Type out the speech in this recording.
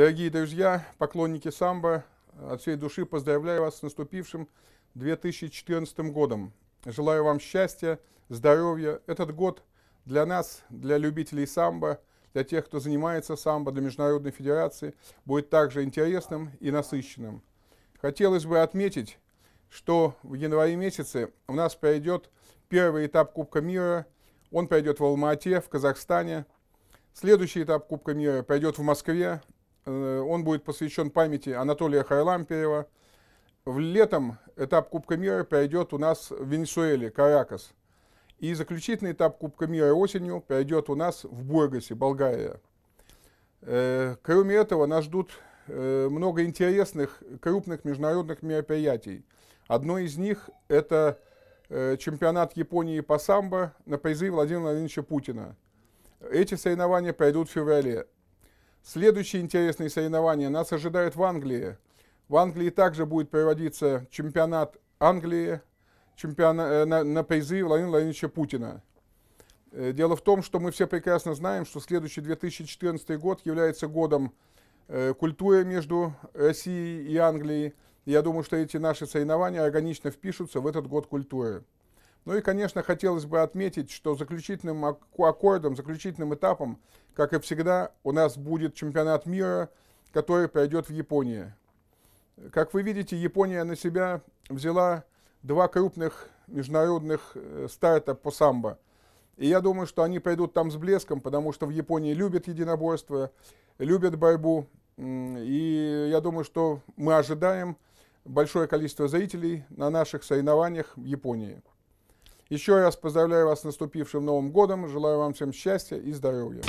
Дорогие друзья, поклонники самбо, от всей души поздравляю вас с наступившим 2014 годом. Желаю вам счастья, здоровья. Этот год для нас, для любителей самбо, для тех, кто занимается самбо, для Международной Федерации, будет также интересным и насыщенным. Хотелось бы отметить, что в январе месяце у нас пройдет первый этап Кубка мира. Он пройдет в Алмате, в Казахстане. Следующий этап Кубка мира пройдет в Москве, Э, он будет посвящен памяти Анатолия Хайлампиева. В летом этап Кубка мира пройдет у нас в Венесуэле, Каракас. И заключительный этап Кубка мира осенью пройдет у нас в Бургасе, Болгария. Э, кроме этого, нас ждут э, много интересных крупных международных мероприятий. Одно из них – это чемпионат Японии по самбо на призы Владимира Владимировича Путина. Эти соревнования пройдут в феврале. Следующие интересные соревнования нас ожидают в Англии. В Англии также будет проводиться чемпионат Англии чемпиона, э, на, на призы Владимира Владимировича Путина. Э, дело в том, что мы все прекрасно знаем, что следующий 2014 год является годом э, культуры между Россией и Англией. Я думаю, что эти наши соревнования органично впишутся в этот год культуры. Ну и, конечно, хотелось бы отметить, что заключительным аккордом, заключительным этапом, как и всегда, у нас будет чемпионат мира, который пройдет в Японии. Как вы видите, Япония на себя взяла два крупных международных э, старта по самбо. И я думаю, что они пройдут там с блеском, потому что в Японии любят единоборство, любят борьбу. И я думаю, что мы ожидаем большое количество зрителей на наших соревнованиях в Японии. Еще раз поздравляю вас с наступившим Новым годом. Желаю вам всем счастья и здоровья.